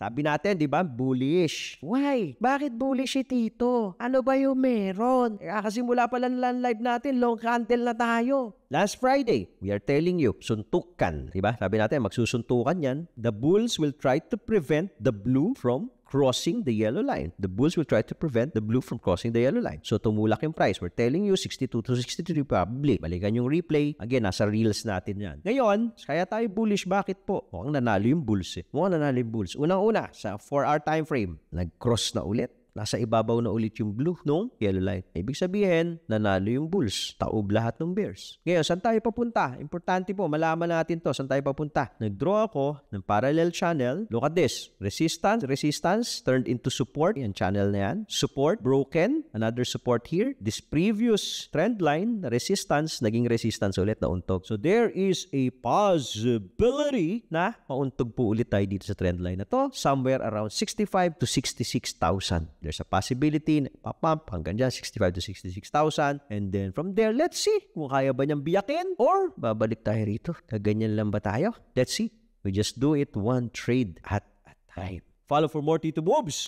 Sabi natin, di ba, bullish. Why? Bakit bullish si Tito? Ano ba yung meron? Eh, ah, kasi mula pa lang live natin, long candle na tayo. Last Friday, we are telling you, suntukan. Di ba? Sabi natin, magsusuntukan yan. The bulls will try to prevent the blue from crossing the yellow line. The bulls will try to prevent the blue from crossing the yellow line. So tumulak yung price. We're telling you 62 to 63 probably. Balikan yung replay. Again, nasa reels natin yan. Ngayon, kaya tayo bullish. Bakit po? Mukhang nanalo yung bulls eh. Mukhang nanalo yung bulls. Unang-una, sa 4-hour time frame, nag-cross na ulit Nasa ibabaw na ulit yung blue nung yellow line. Ibig sabihin, nanalo yung Bulls. Taob lahat ng Bears. Ngayon, saan tayo papunta? Importante po, malaman natin to. Saan tayo papunta? Nag-draw ako ng parallel channel. Look at this. Resistance, resistance turned into support. Yan, channel na yan. Support, broken. Another support here. This previous trend line, na resistance, naging resistance ulit na untog. So, there is a possibility na mauntog po ulit tayo dito sa trend line na to. Somewhere around 65 to 66,000 there's a possibility na ipapump hanggang dyan, 65 to 66,000. And then from there, let's see kung kaya ba niyang biyakin or babalik tayo rito. Kaganyan lang ba tayo? Let's see. We just do it one trade at a time. Follow for more Tito Moves!